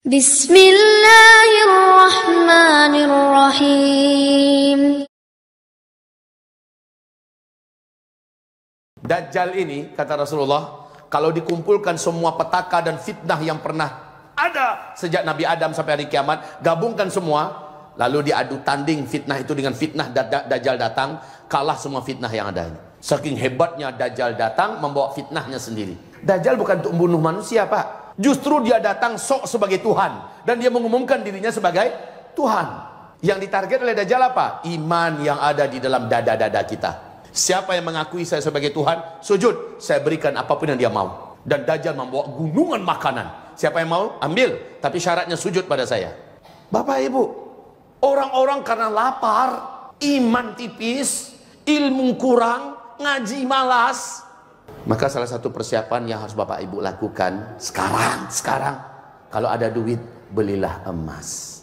Bismillahirrahmanirrahim. Dajjal ini kata Rasulullah, kalau dikumpulkan semua petaka dan fitnah yang pernah ada sejak Nabi Adam sampai hari kiamat, gabungkan semua, lalu diadu tanding fitnah itu dengan fitnah Dajjal datang, kalah semua fitnah yang ada Saking hebatnya Dajjal datang membawa fitnahnya sendiri. Dajjal bukan untuk membunuh manusia, Pak. Justru dia datang sok sebagai Tuhan. Dan dia mengumumkan dirinya sebagai Tuhan. Yang ditarget oleh Dajjal apa? Iman yang ada di dalam dada-dada kita. Siapa yang mengakui saya sebagai Tuhan? Sujud. Saya berikan apapun yang dia mau. Dan Dajjal membawa gunungan makanan. Siapa yang mau? Ambil. Tapi syaratnya sujud pada saya. Bapak Ibu. Orang-orang karena lapar. Iman tipis. Ilmu kurang. Ngaji malas maka salah satu persiapan yang harus Bapak Ibu lakukan sekarang, sekarang. Kalau ada duit, belilah emas.